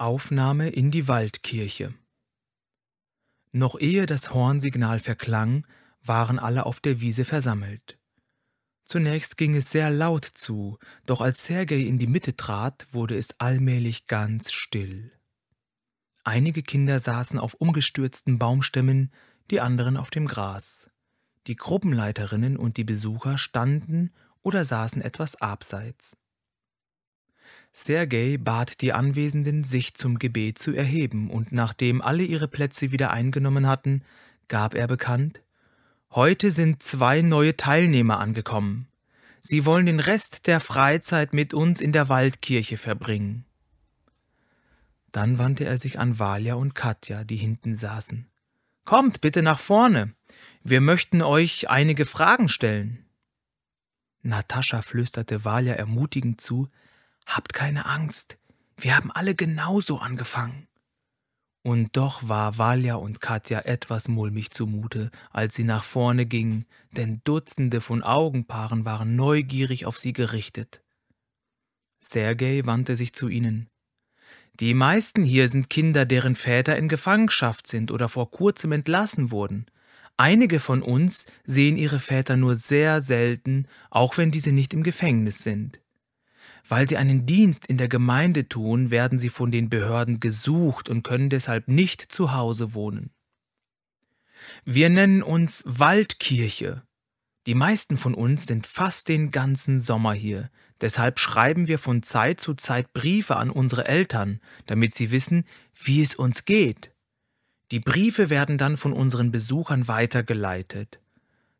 Aufnahme in die Waldkirche. Noch ehe das Hornsignal verklang, waren alle auf der Wiese versammelt. Zunächst ging es sehr laut zu, doch als Sergei in die Mitte trat, wurde es allmählich ganz still. Einige Kinder saßen auf umgestürzten Baumstämmen, die anderen auf dem Gras. Die Gruppenleiterinnen und die Besucher standen oder saßen etwas abseits. Sergei bat die Anwesenden, sich zum Gebet zu erheben, und nachdem alle ihre Plätze wieder eingenommen hatten, gab er bekannt Heute sind zwei neue Teilnehmer angekommen. Sie wollen den Rest der Freizeit mit uns in der Waldkirche verbringen. Dann wandte er sich an Valja und Katja, die hinten saßen. Kommt bitte nach vorne. Wir möchten euch einige Fragen stellen. Natascha flüsterte Valja ermutigend zu, Habt keine Angst, wir haben alle genauso angefangen. Und doch war Valja und Katja etwas mulmig zumute, als sie nach vorne gingen, denn Dutzende von Augenpaaren waren neugierig auf sie gerichtet. Sergei wandte sich zu ihnen. Die meisten hier sind Kinder, deren Väter in Gefangenschaft sind oder vor kurzem entlassen wurden. Einige von uns sehen ihre Väter nur sehr selten, auch wenn diese nicht im Gefängnis sind. Weil sie einen Dienst in der Gemeinde tun, werden sie von den Behörden gesucht und können deshalb nicht zu Hause wohnen. Wir nennen uns Waldkirche. Die meisten von uns sind fast den ganzen Sommer hier, deshalb schreiben wir von Zeit zu Zeit Briefe an unsere Eltern, damit sie wissen, wie es uns geht. Die Briefe werden dann von unseren Besuchern weitergeleitet.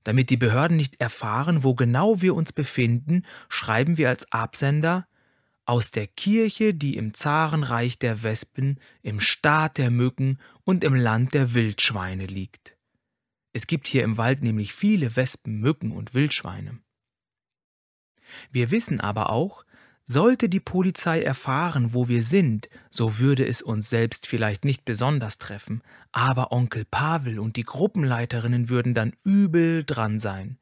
Damit die Behörden nicht erfahren, wo genau wir uns befinden, schreiben wir als Absender aus der Kirche, die im Zarenreich der Wespen, im Staat der Mücken und im Land der Wildschweine liegt. Es gibt hier im Wald nämlich viele Wespen, Mücken und Wildschweine. Wir wissen aber auch, sollte die Polizei erfahren, wo wir sind, so würde es uns selbst vielleicht nicht besonders treffen, aber Onkel Pavel und die Gruppenleiterinnen würden dann übel dran sein.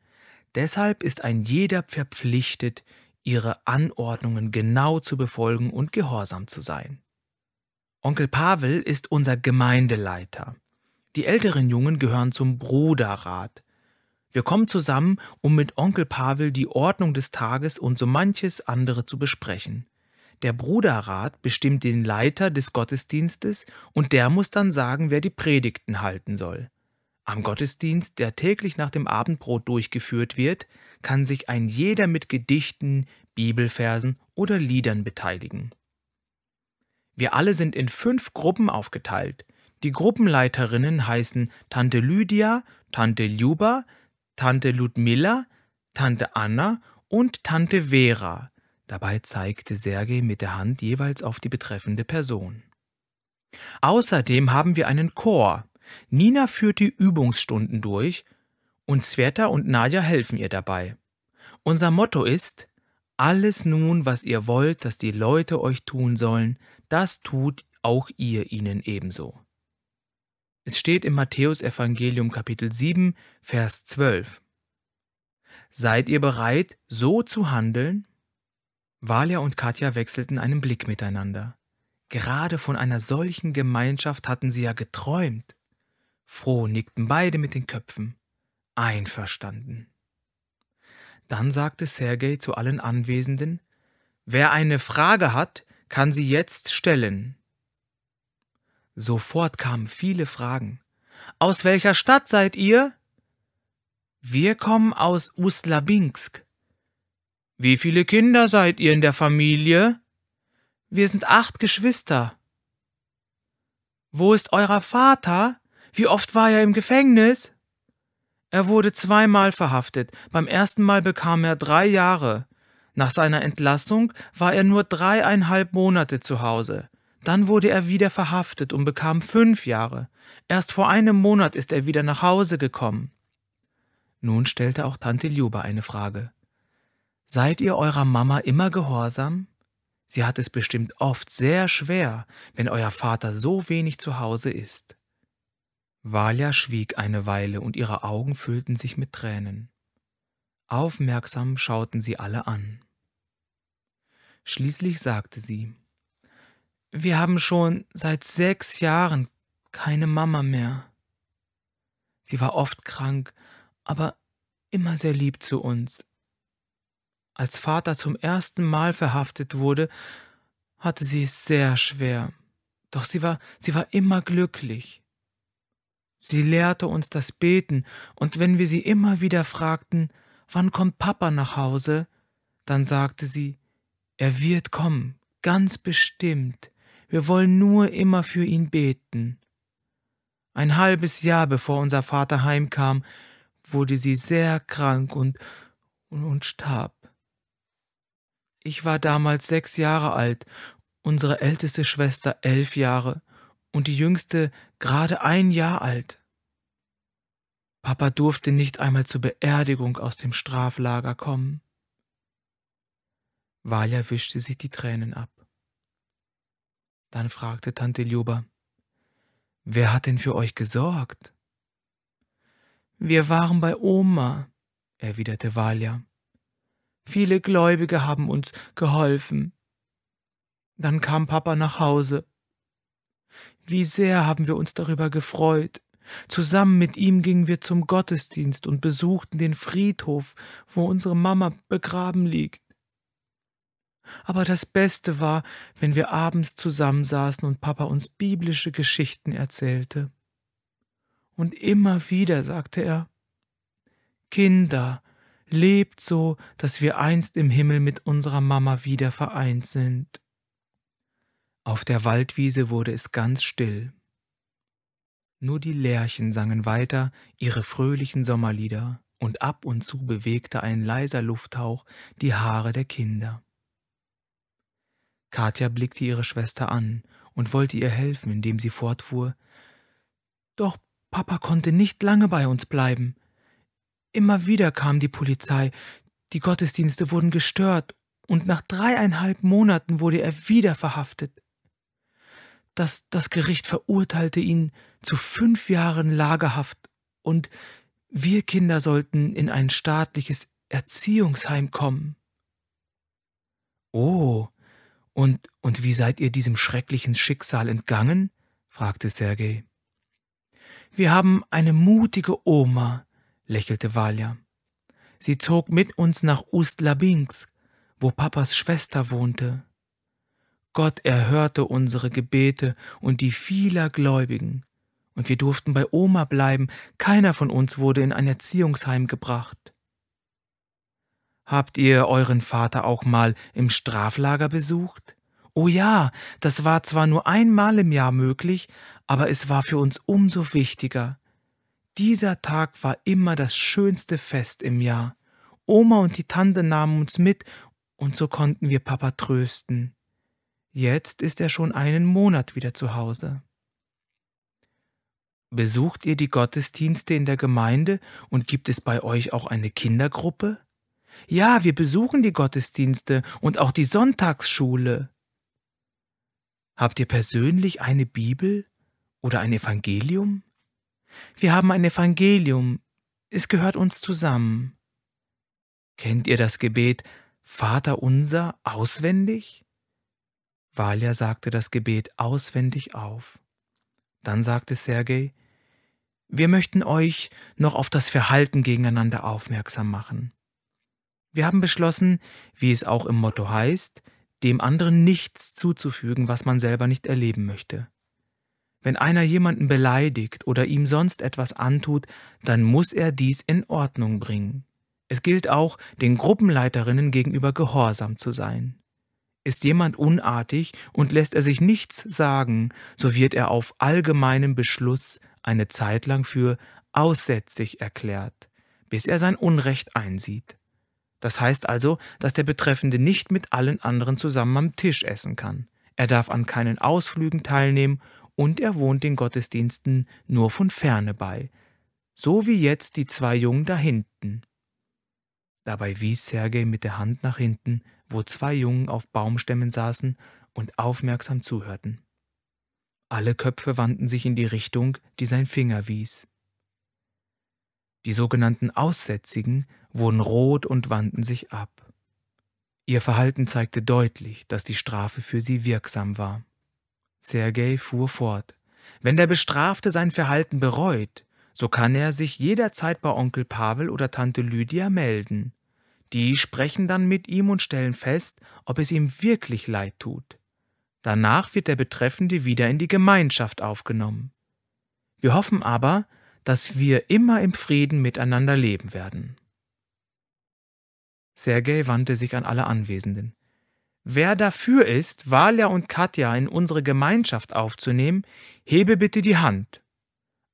Deshalb ist ein jeder verpflichtet, ihre Anordnungen genau zu befolgen und gehorsam zu sein. Onkel Pavel ist unser Gemeindeleiter. Die älteren Jungen gehören zum Bruderrat. Wir kommen zusammen, um mit Onkel Pavel die Ordnung des Tages und so manches andere zu besprechen. Der Bruderrat bestimmt den Leiter des Gottesdienstes und der muss dann sagen, wer die Predigten halten soll. Am Gottesdienst, der täglich nach dem Abendbrot durchgeführt wird, kann sich ein jeder mit Gedichten, Bibelversen oder Liedern beteiligen. Wir alle sind in fünf Gruppen aufgeteilt. Die Gruppenleiterinnen heißen Tante Lydia, Tante Ljuba, Tante Ludmilla, Tante Anna und Tante Vera. Dabei zeigte Sergei mit der Hand jeweils auf die betreffende Person. Außerdem haben wir einen Chor. Nina führt die Übungsstunden durch und Sveta und Nadja helfen ihr dabei. Unser Motto ist, alles nun, was ihr wollt, dass die Leute euch tun sollen, das tut auch ihr ihnen ebenso. Es steht im Matthäusevangelium Kapitel 7, Vers 12. Seid ihr bereit, so zu handeln? Walia und Katja wechselten einen Blick miteinander. Gerade von einer solchen Gemeinschaft hatten sie ja geträumt. Froh nickten beide mit den Köpfen. Einverstanden. Dann sagte Sergei zu allen Anwesenden, Wer eine Frage hat, kann sie jetzt stellen. Sofort kamen viele Fragen. Aus welcher Stadt seid ihr? Wir kommen aus Uslabinsk. Wie viele Kinder seid ihr in der Familie? Wir sind acht Geschwister. Wo ist euer Vater? Wie oft war er im Gefängnis? Er wurde zweimal verhaftet. Beim ersten Mal bekam er drei Jahre. Nach seiner Entlassung war er nur dreieinhalb Monate zu Hause. Dann wurde er wieder verhaftet und bekam fünf Jahre. Erst vor einem Monat ist er wieder nach Hause gekommen. Nun stellte auch Tante Ljuba eine Frage. Seid ihr eurer Mama immer gehorsam? Sie hat es bestimmt oft sehr schwer, wenn euer Vater so wenig zu Hause ist. Valja schwieg eine Weile und ihre Augen füllten sich mit Tränen. Aufmerksam schauten sie alle an. Schließlich sagte sie, wir haben schon seit sechs Jahren keine Mama mehr. Sie war oft krank, aber immer sehr lieb zu uns. Als Vater zum ersten Mal verhaftet wurde, hatte sie es sehr schwer, doch sie war, sie war immer glücklich. Sie lehrte uns das Beten, und wenn wir sie immer wieder fragten, wann kommt Papa nach Hause, dann sagte sie, er wird kommen, ganz bestimmt. Wir wollen nur immer für ihn beten. Ein halbes Jahr bevor unser Vater heimkam, wurde sie sehr krank und, und, und starb. Ich war damals sechs Jahre alt, unsere älteste Schwester elf Jahre und die jüngste gerade ein Jahr alt. Papa durfte nicht einmal zur Beerdigung aus dem Straflager kommen. Valja wischte sich die Tränen ab. Dann fragte Tante Ljuba, wer hat denn für euch gesorgt? Wir waren bei Oma, erwiderte Valja. Viele Gläubige haben uns geholfen. Dann kam Papa nach Hause. Wie sehr haben wir uns darüber gefreut. Zusammen mit ihm gingen wir zum Gottesdienst und besuchten den Friedhof, wo unsere Mama begraben liegt. Aber das Beste war, wenn wir abends zusammensaßen und Papa uns biblische Geschichten erzählte. Und immer wieder sagte er Kinder, lebt so, dass wir einst im Himmel mit unserer Mama wieder vereint sind. Auf der Waldwiese wurde es ganz still. Nur die Lerchen sangen weiter ihre fröhlichen Sommerlieder, und ab und zu bewegte ein leiser Lufthauch die Haare der Kinder. Katja blickte ihre Schwester an und wollte ihr helfen, indem sie fortfuhr Doch Papa konnte nicht lange bei uns bleiben. Immer wieder kam die Polizei, die Gottesdienste wurden gestört, und nach dreieinhalb Monaten wurde er wieder verhaftet. Das, das Gericht verurteilte ihn zu fünf Jahren Lagerhaft, und wir Kinder sollten in ein staatliches Erziehungsheim kommen. Oh, und, und wie seid ihr diesem schrecklichen Schicksal entgangen? fragte Sergei. Wir haben eine mutige Oma, lächelte Valja. Sie zog mit uns nach Ust-Labinsk, wo Papas Schwester wohnte. Gott erhörte unsere Gebete und die vieler Gläubigen, und wir durften bei Oma bleiben, keiner von uns wurde in ein Erziehungsheim gebracht. Habt ihr euren Vater auch mal im Straflager besucht? Oh ja, das war zwar nur einmal im Jahr möglich, aber es war für uns umso wichtiger. Dieser Tag war immer das schönste Fest im Jahr. Oma und die Tante nahmen uns mit und so konnten wir Papa trösten. Jetzt ist er schon einen Monat wieder zu Hause. Besucht ihr die Gottesdienste in der Gemeinde und gibt es bei euch auch eine Kindergruppe? Ja, wir besuchen die Gottesdienste und auch die Sonntagsschule. Habt ihr persönlich eine Bibel oder ein Evangelium? Wir haben ein Evangelium, es gehört uns zusammen. Kennt ihr das Gebet Vater unser auswendig? Walja sagte das Gebet auswendig auf. Dann sagte Sergei, wir möchten euch noch auf das Verhalten gegeneinander aufmerksam machen. Wir haben beschlossen, wie es auch im Motto heißt, dem anderen nichts zuzufügen, was man selber nicht erleben möchte. Wenn einer jemanden beleidigt oder ihm sonst etwas antut, dann muss er dies in Ordnung bringen. Es gilt auch, den Gruppenleiterinnen gegenüber gehorsam zu sein. Ist jemand unartig und lässt er sich nichts sagen, so wird er auf allgemeinem Beschluss eine Zeit lang für aussätzig erklärt, bis er sein Unrecht einsieht. Das heißt also, dass der Betreffende nicht mit allen anderen zusammen am Tisch essen kann. Er darf an keinen Ausflügen teilnehmen und er wohnt den Gottesdiensten nur von ferne bei. So wie jetzt die zwei Jungen da hinten. Dabei wies Sergei mit der Hand nach hinten, wo zwei Jungen auf Baumstämmen saßen und aufmerksam zuhörten. Alle Köpfe wandten sich in die Richtung, die sein Finger wies. Die sogenannten Aussätzigen wurden rot und wandten sich ab. Ihr Verhalten zeigte deutlich, dass die Strafe für sie wirksam war. Sergei fuhr fort. Wenn der Bestrafte sein Verhalten bereut, so kann er sich jederzeit bei Onkel Pavel oder Tante Lydia melden. Die sprechen dann mit ihm und stellen fest, ob es ihm wirklich leid tut. Danach wird der Betreffende wieder in die Gemeinschaft aufgenommen. Wir hoffen aber, dass wir immer im Frieden miteinander leben werden. Sergei wandte sich an alle Anwesenden. Wer dafür ist, Walia und Katja in unsere Gemeinschaft aufzunehmen, hebe bitte die Hand.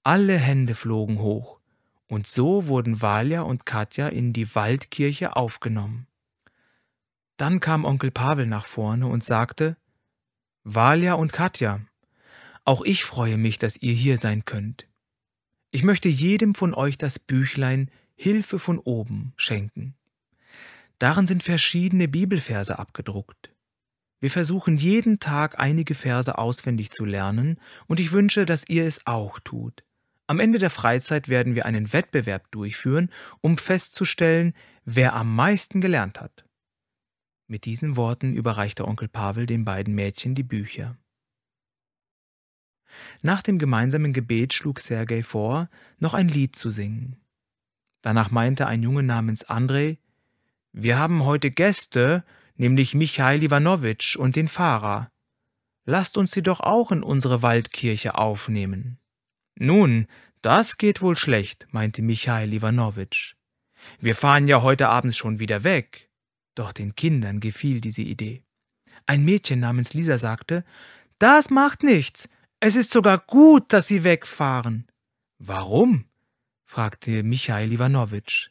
Alle Hände flogen hoch, und so wurden Walia und Katja in die Waldkirche aufgenommen. Dann kam Onkel Pavel nach vorne und sagte Walia und Katja, auch ich freue mich, dass ihr hier sein könnt. Ich möchte jedem von euch das Büchlein Hilfe von oben schenken. Darin sind verschiedene Bibelverse abgedruckt. Wir versuchen jeden Tag einige Verse auswendig zu lernen und ich wünsche, dass ihr es auch tut. Am Ende der Freizeit werden wir einen Wettbewerb durchführen, um festzustellen, wer am meisten gelernt hat. Mit diesen Worten überreichte Onkel Pavel den beiden Mädchen die Bücher. Nach dem gemeinsamen Gebet schlug Sergei vor, noch ein Lied zu singen. Danach meinte ein Junge namens Andrei, wir haben heute Gäste, nämlich Michail Iwanowitsch und den Pfarrer. Lasst uns sie doch auch in unsere Waldkirche aufnehmen. Nun, das geht wohl schlecht, meinte Michail Iwanowitsch. Wir fahren ja heute Abend schon wieder weg. Doch den Kindern gefiel diese Idee. Ein Mädchen namens Lisa sagte, das macht nichts. Es ist sogar gut, dass Sie wegfahren. Warum? fragte Michael Iwanowitsch.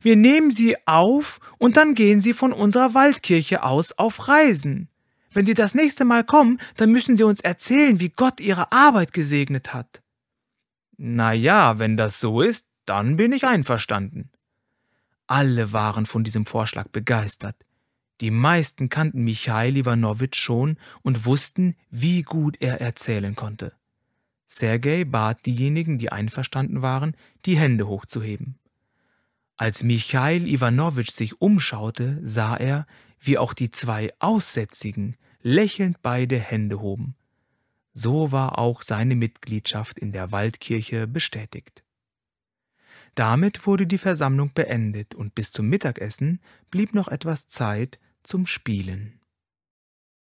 Wir nehmen Sie auf und dann gehen Sie von unserer Waldkirche aus auf Reisen. Wenn Sie das nächste Mal kommen, dann müssen Sie uns erzählen, wie Gott Ihre Arbeit gesegnet hat. Na ja, wenn das so ist, dann bin ich einverstanden. Alle waren von diesem Vorschlag begeistert. Die meisten kannten Michail Iwanowitsch schon und wussten, wie gut er erzählen konnte. Sergei bat diejenigen, die einverstanden waren, die Hände hochzuheben. Als Michail Iwanowitsch sich umschaute, sah er, wie auch die zwei Aussätzigen lächelnd beide Hände hoben. So war auch seine Mitgliedschaft in der Waldkirche bestätigt. Damit wurde die Versammlung beendet und bis zum Mittagessen blieb noch etwas Zeit zum Spielen.